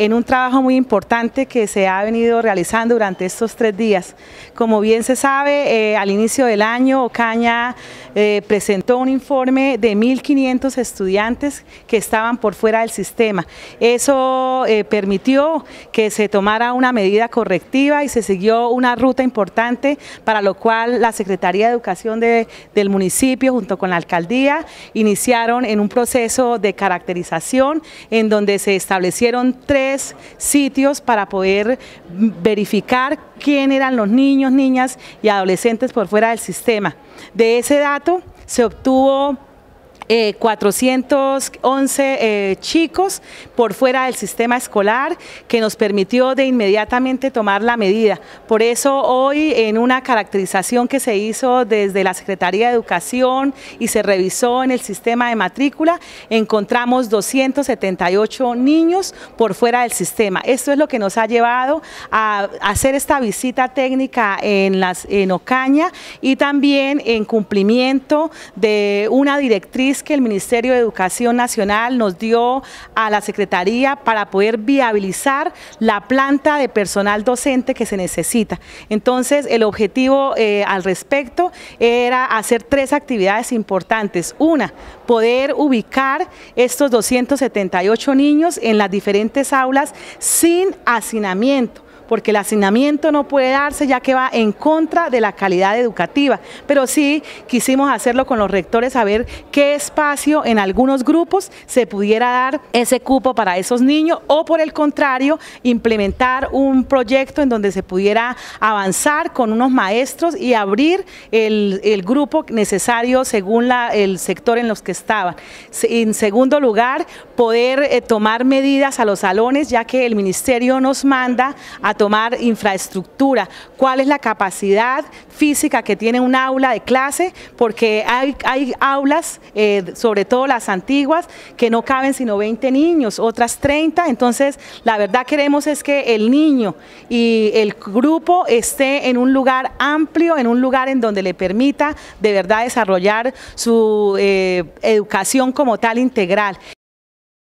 en un trabajo muy importante que se ha venido realizando durante estos tres días. Como bien se sabe, eh, al inicio del año Ocaña eh, presentó un informe de 1.500 estudiantes que estaban por fuera del sistema. Eso eh, permitió que se tomara una medida correctiva y se siguió una ruta importante para lo cual la Secretaría de Educación del municipio junto con la alcaldía iniciaron en un proceso de caracterización en donde se establecieron tres sitios para poder verificar quién eran los niños, niñas y adolescentes por fuera del sistema. De ese dato se obtuvo 411 eh, eh, chicos por fuera del sistema escolar que nos permitió de inmediatamente tomar la medida. Por eso hoy en una caracterización que se hizo desde la Secretaría de Educación y se revisó en el sistema de matrícula, encontramos 278 niños por fuera del sistema. Esto es lo que nos ha llevado a hacer esta visita técnica en Ocaña y también en cumplimiento de una directriz que el Ministerio de Educación Nacional nos dio a la Secretaría para poder viabilizar la planta de personal docente que se necesita. Entonces, el objetivo eh, al respecto era hacer tres actividades importantes. Una, poder ubicar estos 278 niños en las diferentes aulas sin hacinamiento porque el hacinamiento no puede darse ya que va en contra de la calidad educativa, pero sí quisimos hacerlo con los rectores a ver qué espacio en algunos grupos se pudiera dar ese cupo para esos niños o por el contrario implementar un proyecto en donde se pudiera avanzar con unos maestros y abrir el, grupo necesario según el sector en los que estaban. En segundo lugar, poder eh, tomar medidas a los salones ya que el ministerio nos manda a tomar infraestructura, cuál es la capacidad física que tiene un aula de clase, porque hay, aulas, eh, sobre todo las antiguas, que no caben sino 20 niños, otras 30, entonces la verdad queremos es que el niño y el grupo esté en un lugar amplio, en un lugar en donde le permita de verdad desarrollar su eh, educación como tal integral.